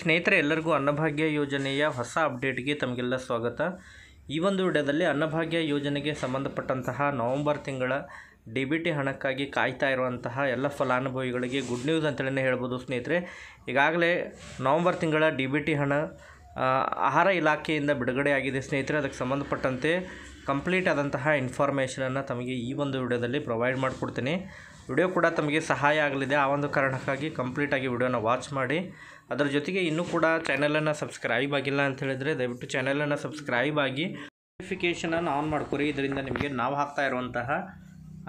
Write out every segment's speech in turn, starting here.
ಸ್ನೇಹಿತರೆ ಎಲ್ಲರಿಗೂ ಅನ್ನಭಾಗ್ಯ ಯೋಜನೆಯ ಹೊಸ ಅಪ್ಡೇಟ್ಗೆ ತಮಗೆಲ್ಲ ಸ್ವಾಗತ ಈ ಒಂದು ವಿಡಿಯೋದಲ್ಲಿ ಅನ್ನಭಾಗ್ಯ ಯೋಜನೆಗೆ ಸಂಬಂಧಪಟ್ಟಂತಹ ನವೆಂಬರ್ ತಿಂಗಳ ಡಿ ಬಿ ಟಿ ಹಣಕ್ಕಾಗಿ ಕಾಯ್ತಾ ಇರುವಂತಹ ಎಲ್ಲ ಫಲಾನುಭವಿಗಳಿಗೆ ಗುಡ್ ನ್ಯೂಸ್ ಅಂತೇಳಿ ಹೇಳ್ಬೋದು ಸ್ನೇಹಿತರೆ ಈಗಾಗಲೇ ನವಂಬರ್ ತಿಂಗಳ ಡಿ ಬಿ ಟಿ ಹಣ ಆಹಾರ ಇಲಾಖೆಯಿಂದ ಬಿಡುಗಡೆಯಾಗಿದೆ ಸ್ನೇಹಿತರೆ ಅದಕ್ಕೆ ಸಂಬಂಧಪಟ್ಟಂತೆ ಕಂಪ್ಲೀಟ್ ಆದಂತಹ ಇನ್ಫಾರ್ಮೇಷನನ್ನು ತಮಗೆ ಈ ಒಂದು ವಿಡಿಯೋದಲ್ಲಿ ಪ್ರೊವೈಡ್ ಮಾಡಿಕೊಡ್ತೀನಿ ವಿಡಿಯೋ ಕೂಡ ತಮಗೆ ಸಹಾಯ ಆಗಲಿದೆ ಆ ಒಂದು ಕಾರಣಕ್ಕಾಗಿ ಕಂಪ್ಲೀಟಾಗಿ ವಿಡಿಯೋನ ವಾಚ್ ಮಾಡಿ ಅದರ ಜೊತೆಗೆ ಇನ್ನೂ ಕೂಡ ಚಾನಲನ್ನು ಸಬ್ಸ್ಕ್ರೈಬ್ ಆಗಿಲ್ಲ ಅಂತ ಹೇಳಿದರೆ ದಯವಿಟ್ಟು ಚಾನಲನ್ನು ಸಬ್ಸ್ಕ್ರೈಬ್ ಆಗಿ ನೋಟಿಫಿಕೇಷನನ್ನು ಆನ್ ಮಾಡಿಕೊರಿ ಇದರಿಂದ ನಿಮಗೆ ನಾವು ಹಾಕ್ತಾ ಇರುವಂತಹ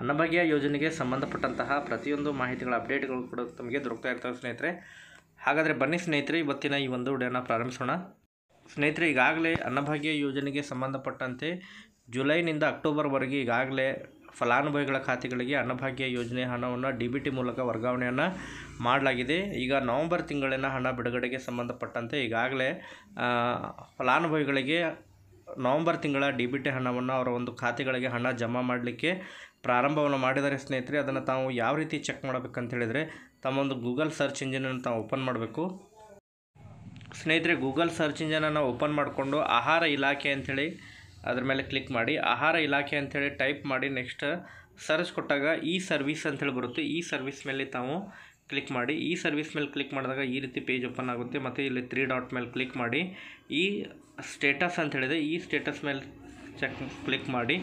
ಅನ್ನಭಾಗ್ಯ ಯೋಜನೆಗೆ ಸಂಬಂಧಪಟ್ಟಂತಹ ಪ್ರತಿಯೊಂದು ಮಾಹಿತಿಗಳ ಅಪ್ಡೇಟ್ಗಳು ಕೂಡ ತಮಗೆ ದೊರಕ್ತಾ ಇರ್ತವೆ ಸ್ನೇಹಿತರೆ ಹಾಗಾದರೆ ಬನ್ನಿ ಸ್ನೇಹಿತರೆ ಇವತ್ತಿನ ಈ ಒಂದು ವಿಡಿಯೋನ ಪ್ರಾರಂಭಿಸೋಣ ಸ್ನೇಹಿತರೆ ಈಗಾಗಲೇ ಅನ್ನಭಾಗ್ಯ ಯೋಜನೆಗೆ ಸಂಬಂಧಪಟ್ಟಂತೆ ಜುಲೈನಿಂದ ಅಕ್ಟೋಬರ್ವರೆಗೆ ಈಗಾಗಲೇ ಫಲಾನುಭವಿಗಳ ಖಾತೆಗಳಿಗೆ ಅನ್ನಭಾಗ್ಯ ಯೋಜನೆ ಹಣವನ್ನು ಡಿ ಬಿ ಟಿ ಮೂಲಕ ವರ್ಗಾವಣೆಯನ್ನು ಮಾಡಲಾಗಿದೆ ಈಗ ನವಂಬರ್ ತಿಂಗಳಿನ ಹಣ ಬಿಡುಗಡೆಗೆ ಸಂಬಂಧಪಟ್ಟಂತೆ ಈಗಾಗಲೇ ಫಲಾನುಭವಿಗಳಿಗೆ ನವಂಬರ್ ತಿಂಗಳ ಡಿ ಬಿ ಟಿ ಹಣವನ್ನು ಅವರ ಒಂದು ಖಾತೆಗಳಿಗೆ ಹಣ ಜಮಾ ಮಾಡಲಿಕ್ಕೆ ಪ್ರಾರಂಭವನ್ನು ಮಾಡಿದರೆ ಸ್ನೇಹಿತರೆ ಅದನ್ನು ತಾವು ಯಾವ ರೀತಿ ಚೆಕ್ ಮಾಡಬೇಕಂತ ಹೇಳಿದರೆ ತಮ್ಮೊಂದು ಗೂಗಲ್ ಸರ್ಚ್ ಇಂಜಿನನ್ನು ತಾವು ಓಪನ್ ಮಾಡಬೇಕು ಸ್ನೇಹಿತರೆ ಗೂಗಲ್ ಸರ್ಚ್ ಇಂಜಿನನ್ನು ಓಪನ್ ಮಾಡಿಕೊಂಡು ಆಹಾರ ಇಲಾಖೆ ಅಂಥೇಳಿ ಅದ್ರ ಮೇಲೆ ಕ್ಲಿಕ್ ಮಾಡಿ ಆಹಾರ ಇಲಾಖೆ ಅಂಥೇಳಿ ಟೈಪ್ ಮಾಡಿ ನೆಕ್ಸ್ಟ್ ಸರ್ಚ್ ಕೊಟ್ಟಾಗ ಈ ಸರ್ವಿಸ್ ಅಂತೇಳಿ ಬರುತ್ತೆ ಈ ಸರ್ವಿಸ್ ಮೇಲೆ ತಾವು ಕ್ಲಿಕ್ ಮಾಡಿ ಈ ಸರ್ವಿಸ್ ಮೇಲೆ ಕ್ಲಿಕ್ ಮಾಡಿದಾಗ ಈ ರೀತಿ ಪೇಜ್ ಓಪನ್ ಆಗುತ್ತೆ ಮತ್ತು ಇಲ್ಲಿ ತ್ರೀ ಡಾಟ್ ಮೇಲೆ ಕ್ಲಿಕ್ ಮಾಡಿ ಈ ಸ್ಟೇಟಸ್ ಅಂತ ಹೇಳಿದೆ ಈ ಸ್ಟೇಟಸ್ ಮೇಲೆ ಚೆಕ್ ಕ್ಲಿಕ್ ಮಾಡಿ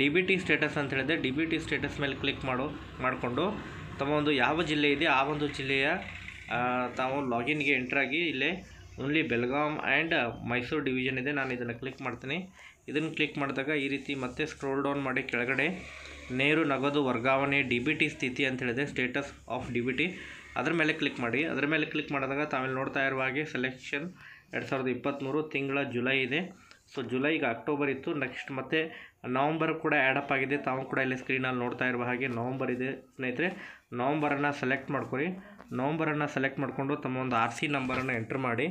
ಡಿ ಬಿ ಟಿ ಸ್ಟೇಟಸ್ ಅಂತ ಹೇಳಿದೆ ಡಿ ಬಿ ಟಿ ಸ್ಟೇಟಸ್ ಮೇಲೆ ಕ್ಲಿಕ್ ಮಾಡೋ ಮಾಡಿಕೊಂಡು ತಮ್ಮ ಒಂದು ಯಾವ ಜಿಲ್ಲೆ ಇದೆ ಆ ಒಂದು ಜಿಲ್ಲೆಯ ತಾವು ಲಾಗಿನ್ಗೆ ಎಂಟ್ರಾಗಿ ಇಲ್ಲೇ only Belgaum and Mysuru division ಇದೆ ನಾನು ಇದನ್ನು ಕ್ಲಿಕ್ ಮಾಡ್ತೀನಿ ಇದನ್ನು ಕ್ಲಿಕ್ ಮಾಡಿದಾಗ ಈ ರೀತಿ ಮತ್ತೆ ಸ್ಕ್ರೋಲ್ ಡೌನ್ ಮಾಡಿ ಕೆಳಗಡೆ ನೇರು ನಗದು ವರ್ಗಾವಣೆ ಡಿ ಬಿ ಟಿ ಸ್ಥಿತಿ ಅಂತ ಹೇಳಿದೆ status of D B T ಅದರ ಮೇಲೆ ಕ್ಲಿಕ್ ಮಾಡಿ ಅದರ ಮೇಲೆ ಕ್ಲಿಕ್ ಮಾಡಿದಾಗ ತಾವಿಲ್ಲಿ ನೋಡ್ತಾ ಇರುವ ಹಾಗೆ ಸೆಲೆಕ್ಷನ್ ಎರಡು ಸಾವಿರದ ಇಪ್ಪತ್ತ್ಮೂರು ತಿಂಗಳ ಜುಲೈ ಇದೆ ಸೊ ಜುಲೈಗೆ ಅಕ್ಟೋಬರ್ ಇತ್ತು ನೆಕ್ಸ್ಟ್ ಮತ್ತೆ ನವಂಬರ್ ಕೂಡ ಆ್ಯಡಪ್ ಆಗಿದೆ ತಾವು ಕೂಡ ಇಲ್ಲಿ ಸ್ಕ್ರೀನಲ್ಲಿ ನೋಡ್ತಾ ಇರುವ ಹಾಗೆ ನವಂಬರ್ ಇದೆ ಸ್ನೇಹಿತರೆ ನವಂಬರನ್ನು ಸೆಲೆಕ್ಟ್ ಮಾಡ್ಕೊಳ್ಳಿ ನವಂಬರನ್ನು ಸೆಲೆಕ್ಟ್ ಮಾಡಿಕೊಂಡು ತಮ್ಮ ಒಂದು ಆರ್ ಸಿ ನಂಬರನ್ನು ಎಂಟ್ರ್ ಮಾಡಿ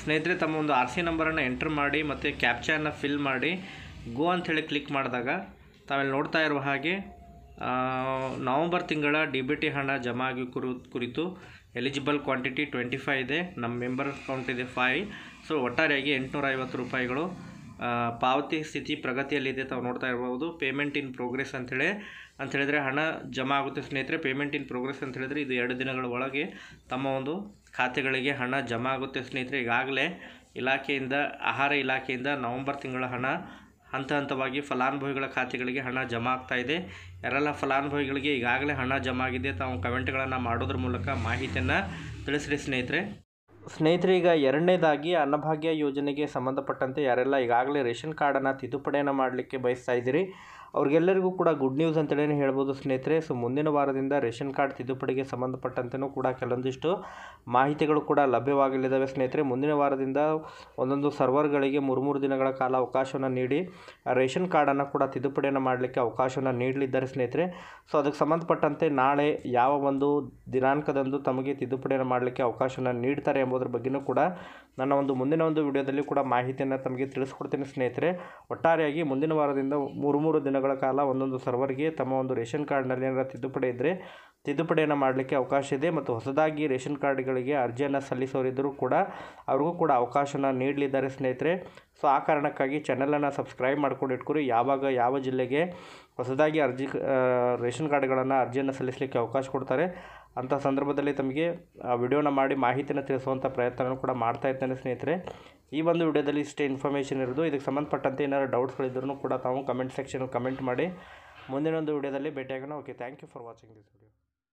ಸ್ನೇಹಿತರೆ ತಮ್ಮ ಒಂದು ಆರ್ ಸಿ ನಂಬರನ್ನು ಎಂಟ್ರ್ ಮಾಡಿ ಮತ್ತು ಕ್ಯಾಪ್ಚರನ್ನು ಫಿಲ್ ಮಾಡಿ ಗೋ ಅಂಥೇಳಿ ಕ್ಲಿಕ್ ಮಾಡಿದಾಗ ತಾವೆಲ್ಲ ನೋಡ್ತಾ ಇರುವ ಹಾಗೆ ನವಂಬರ್ ತಿಂಗಳ ಡಿ ಬಿ ಟಿ ಹಣ ಜಮಾ ಆಗಿ ಕುರು ಕುರಿತು ಎಲಿಜಿಬಲ್ ಕ್ವಾಂಟಿಟಿ ಟ್ವೆಂಟಿ ಫೈ ಇದೆ ನಮ್ಮ ಮೆಂಬರ್ ಅಕೌಂಟ್ ಇದೆ ಫೈ ಸೊ ಒಟ್ಟಾರೆಯಾಗಿ ಎಂಟುನೂರ ಐವತ್ತು ರೂಪಾಯಿಗಳು ಪಾವತಿ ಸ್ಥಿತಿ ಪ್ರಗತಿಯಲ್ಲಿದೆ ತಾವು ನೋಡ್ತಾ ಇರ್ಬೋದು ಪೇಮೆಂಟ್ ಇನ್ ಪ್ರೋಗ್ರೆಸ್ ಅಂಥೇಳಿ ಅಂತ ಹಣ ಜಮಾ ಆಗುತ್ತೆ ಸ್ನೇಹಿತರೆ ಪೇಮೆಂಟ್ ಇನ್ ಪ್ರೋಗ್ರೆಸ್ ಅಂತ ಹೇಳಿದರೆ ಇದು ಎರಡು ದಿನಗಳ ಒಳಗೆ ತಮ್ಮ ಒಂದು ಖಾತೆಗಳಿಗೆ ಹಣ ಜಮಾ ಆಗುತ್ತೆ ಸ್ನೇಹಿತರೆ ಈಗಾಗಲೇ ಇಲಾಖೆಯಿಂದ ಆಹಾರ ಇಲಾಖೆಯಿಂದ ನವಂಬರ್ ತಿಂಗಳ ಹಣ ಹಂತ ಹಂತವಾಗಿ ಫಲಾನುಭವಿಗಳ ಖಾತೆಗಳಿಗೆ ಹಣ ಜಮಾ ಆಗ್ತಾ ಇದೆ ಯಾರೆಲ್ಲ ಫಲಾನುಭವಿಗಳಿಗೆ ಈಗಾಗಲೇ ಹಣ ಜಮಾ ಆಗಿದೆ ತಾವು ಕಮೆಂಟ್ಗಳನ್ನು ಮಾಡೋದ್ರ ಮೂಲಕ ಮಾಹಿತಿಯನ್ನು ತಿಳಿಸ್ರಿ ಸ್ನೇಹಿತರೆ ಸ್ನೇಹಿತರೆ ಈಗ ಎರಡನೇದಾಗಿ ಅನ್ನಭಾಗ್ಯ ಯೋಜನೆಗೆ ಸಂಬಂಧಪಟ್ಟಂತೆ ಯಾರೆಲ್ಲ ಈಗಾಗಲೇ ರೇಷನ್ ಕಾರ್ಡನ್ನು ತಿದ್ದುಪಡಿಯನ್ನು ಮಾಡಲಿಕ್ಕೆ ಬಯಸ್ತಾ ಇದ್ದೀರಿ ಅವ್ರಿಗೆಲ್ಲರಿಗೂ ಕೂಡ ಗುಡ್ ನ್ಯೂಸ್ ಅಂತೇಳಿ ಹೇಳ್ಬೋದು ಸ್ನೇಹಿತರೆ ಸೊ ಮುಂದಿನ ವಾರದಿಂದ ರೇಷನ್ ಕಾರ್ಡ್ ತಿದ್ದುಪಡಿಗೆ ಸಂಬಂಧಪಟ್ಟಂತೆಯೂ ಕೂಡ ಕೆಲವೊಂದಿಷ್ಟು ಮಾಹಿತಿಗಳು ಕೂಡ ಲಭ್ಯವಾಗಲಿದ್ದಾವೆ ಸ್ನೇಹಿತರೆ ಮುಂದಿನ ವಾರದಿಂದ ಒಂದೊಂದು ಸರ್ವರ್ಗಳಿಗೆ ಮೂರು ಮೂರು ದಿನಗಳ ಕಾಲ ಅವಕಾಶವನ್ನು ನೀಡಿ ರೇಷನ್ ಕಾರ್ಡನ್ನು ಕೂಡ ತಿದ್ದುಪಡಿಯನ್ನು ಮಾಡಲಿಕ್ಕೆ ಅವಕಾಶವನ್ನು ನೀಡಲಿದ್ದಾರೆ ಸ್ನೇಹಿತರೆ ಸೊ ಅದಕ್ಕೆ ಸಂಬಂಧಪಟ್ಟಂತೆ ನಾಳೆ ಯಾವ ಒಂದು ದಿನಾಂಕದಂದು ತಮಗೆ ತಿದ್ದುಪಡಿಯನ್ನು ಮಾಡಲಿಕ್ಕೆ ಅವಕಾಶವನ್ನು ನೀಡ್ತಾರೆ ಎಂಬುದರ ಬಗ್ಗೆಯೂ ಕೂಡ ನನ್ನ ಒಂದು ಮುಂದಿನ ಒಂದು ವಿಡಿಯೋದಲ್ಲಿ ಕೂಡ ಮಾಹಿತಿಯನ್ನು ತಮಗೆ ತಿಳಿಸ್ಕೊಡ್ತೀನಿ ಸ್ನೇಹಿತರೆ ಒಟ್ಟಾರೆಯಾಗಿ ಮುಂದಿನ ವಾರದಿಂದ ಮೂರು ಮೂರು ದಿನ ದಿನಗಳ ಕಾಲ ಒಂದೊಂದು ಸರ್ವರ್ಗೆ ತಮ್ಮ ಒಂದು ರೇಷನ್ ಕಾರ್ಡ್ನಲ್ಲಿ ಏನಾರ ತಿದ್ದುಪಡಿ ಇದ್ರೆ ತಿದ್ದುಪಡಿಯನ್ನು ಮಾಡಲಿಕ್ಕೆ ಅವಕಾಶ ಇದೆ ಮತ್ತು ಹೊಸದಾಗಿ ರೇಷನ್ ಕಾರ್ಡ್ಗಳಿಗೆ ಅರ್ಜಿಯನ್ನು ಸಲ್ಲಿಸೋರಿದ್ದರೂ ಕೂಡ ಅವ್ರಿಗೂ ಕೂಡ ಅವಕಾಶನ ನೀಡಲಿದ್ದಾರೆ ಸ್ನೇಹಿತರೆ ಸೊ ಆ ಕಾರಣಕ್ಕಾಗಿ ಚಾನಲನ್ನು ಸಬ್ಸ್ಕ್ರೈಬ್ ಮಾಡ್ಕೊಂಡು ಇಟ್ಕೊರಿ ಯಾವಾಗ ಯಾವ ಜಿಲ್ಲೆಗೆ ಹೊಸದಾಗಿ ಅರ್ಜಿ ರೇಷನ್ ಕಾರ್ಡ್ಗಳನ್ನು ಅರ್ಜಿಯನ್ನು ಸಲ್ಲಿಸಲಿಕ್ಕೆ ಅವಕಾಶ ಕೊಡ್ತಾರೆ ಅಂಥ ಸಂದರ್ಭದಲ್ಲಿ ತಮಗೆ ಆ ವಿಡಿಯೋನ ಮಾಡಿ ಮಾಹಿತಿಯನ್ನು ತಿಳಿಸುವಂಥ ಪ್ರಯತ್ನವನ್ನು ಕೂಡ ಮಾಡ್ತಾ ಇದ್ದೇನೆ ಸ್ನೇಹಿತರೆ ಈ ಒಂದು ವಿಡಿಯೋದಲ್ಲಿ ಇಷ್ಟೇ ಇನ್ಫಾರ್ಮೇಷನ್ ಇರೋದು ಇದಕ್ಕೆ ಸಂಬಂಧಪಟ್ಟಂತೆ ಏನಾದರೂ ಡೌಟ್ಸ್ಗಳಿದ್ರೂ ಕೂಡ ತಾವು ಕಮೆಂಟ್ ಸೆಕ್ಷನಲ್ಲಿ ಕಮೆಂಟ್ ಮಾಡಿ ಮುಂದಿನ ಒಂದು ವಿಡಿಯೋದಲ್ಲಿ ಭೇಟಿಯಾಗೋಣ okay thank you for watching this video